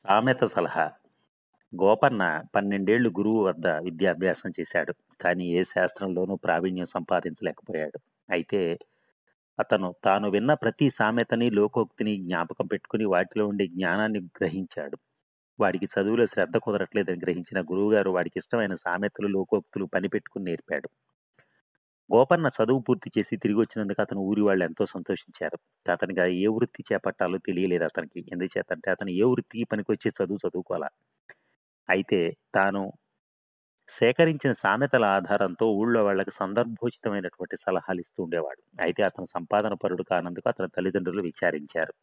సామెత సలహా గోపన్న పన్నెండేళ్లు గురువు వద్ద విద్యాభ్యాసం చేశాడు కానీ ఏ శాస్త్రంలోనూ ప్రావీణ్యం సంపాదించలేకపోయాడు అయితే అతను తాను విన్న ప్రతి సామెతని లోకోక్తిని జ్ఞాపకం పెట్టుకుని వాటిలో ఉండే జ్ఞానాన్ని గ్రహించాడు వాడికి చదువులో శ్రద్ధ కుదరట్లేదని గ్రహించిన గురువుగారు వాడికి ఇష్టమైన సామెతలు లోకోక్తులు పనిపెట్టుకుని నేర్పాడు గోపన్న చదువు పూర్తి చేసి తిరిగి వచ్చినందుకు అతను ఊరి వాళ్ళు ఎంతో సంతోషించారు అతనికి ఏ వృత్తి చేపట్టాలో తెలియలేదు అతనికి ఎందుచేతంటే అతను ఏ వృత్తికి వచ్చి చదువు చదువుకోవాలా అయితే తాను సేకరించిన సామెతల ఆధారంతో ఊళ్ళో వాళ్ళకి సందర్భోచితమైనటువంటి సలహాలు ఇస్తూ ఉండేవాడు అయితే అతను సంపాదన పరుడు కానందుకు అతని తల్లిదండ్రులు విచారించారు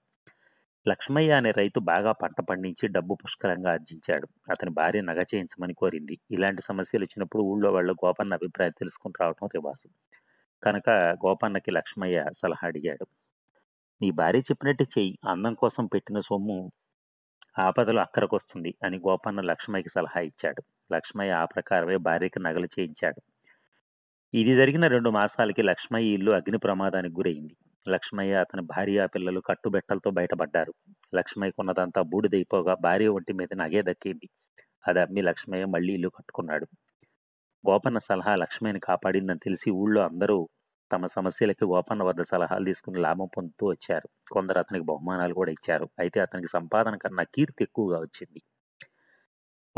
లక్ష్మయ్య అనే రైతు బాగా పంట పండించి డబ్బు పుష్కలంగా ఆర్జించాడు అతని భార్య నగ చేయించమని కోరింది ఇలాంటి సమస్యలు వచ్చినప్పుడు ఊళ్ళో వాళ్ళ గోపన్న అభిప్రాయం తెలుసుకుని రావటం రివాసు కనుక గోపన్నకి లక్ష్మయ్య సలహా అడిగాడు నీ భార్య చెప్పినట్టు చెయ్యి అందం కోసం పెట్టిన సొమ్ము ఆపదలు అక్కరకొస్తుంది అని గోపన్న లక్ష్మయ్యకి సలహా ఇచ్చాడు లక్ష్మయ్య ఆ ప్రకారమే భార్యకి నగలు చేయించాడు ఇది జరిగిన రెండు మాసాలకి లక్ష్మయ్య ఇల్లు అగ్ని ప్రమాదానికి గురైంది లక్ష్మయ్య అతని భార్య పిల్లలు కట్టుబెట్టలతో బయటపడ్డారు లక్ష్మయ్య కొన్నదంతా బూడిదైపోగా భార్య ఒంటి మీద నగే దక్కింది అది అమ్మి లక్ష్మయ్య మళ్ళీ ఇల్లు కట్టుకున్నాడు గోపన్న సలహా లక్ష్మయ్యని కాపాడిందని తెలిసి ఊళ్ళో అందరూ తమ సమస్యలకి గోపన్న వద్ద సలహాలు తీసుకుని లాభం పొందుతూ వచ్చారు కొందరు అతనికి బహుమానాలు కూడా ఇచ్చారు అయితే అతనికి సంపాదన కన్నా కీర్తి ఎక్కువగా వచ్చింది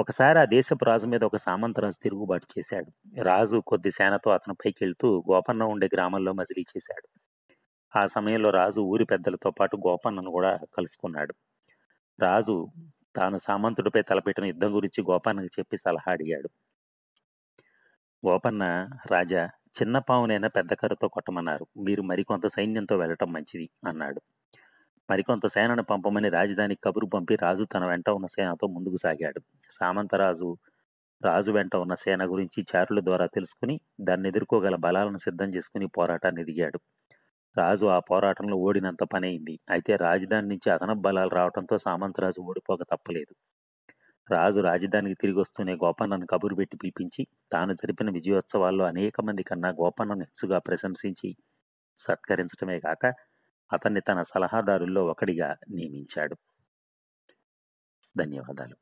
ఒకసారి ఆ దేశపు రాజు మీద ఒక సామంతరాజు తిరుగుబాటు చేశాడు రాజు కొద్ది సేనతో అతని పైకి వెళ్తూ గోపన్న ఉండే గ్రామంలో మజిలీ చేశాడు ఆ సమయంలో రాజు ఊరి పెద్దలతో పాటు గోపన్నను కూడా కలుసుకున్నాడు రాజు తాను సామంతుడిపై తలపెట్టిన యుద్ధం గురించి గోపన్నకి చెప్పి సలహా అడిగాడు గోపన్న రాజా చిన్న పావునైనా పెద్ద కర్రతో కొట్టమన్నారు మీరు మరికొంత సైన్యంతో వెళ్ళటం మంచిది అన్నాడు మరికొంత సేనను పంపమని రాజధాని కబురు పంపి రాజు తన వెంట ఉన్న సేనతో ముందుకు సాగాడు సామంతరాజు రాజు వెంట ఉన్న సేన గురించి చారుల ద్వారా తెలుసుకుని దాన్ని ఎదుర్కోగల బలాలను సిద్ధం చేసుకుని పోరాటాన్ని దిగాడు రాజు ఆ పోరాటంలో ఓడినంత పనైంది అయితే రాజధాని నుంచి అదనపు బలాలు రావడంతో సామంతరాజు ఓడిపోక తప్పలేదు రాజు రాజధానికి తిరిగి వస్తూనే గోపన్నను కబురు పెట్టి పిలిపించి తాను జరిపిన విజయోత్సవాల్లో అనేక మంది కన్నా గోపన్నను హెచ్చుగా ప్రశంసించి సత్కరించడమే కాక అతన్ని తన సలహాదారుల్లో ఒకడిగా నియమించాడు ధన్యవాదాలు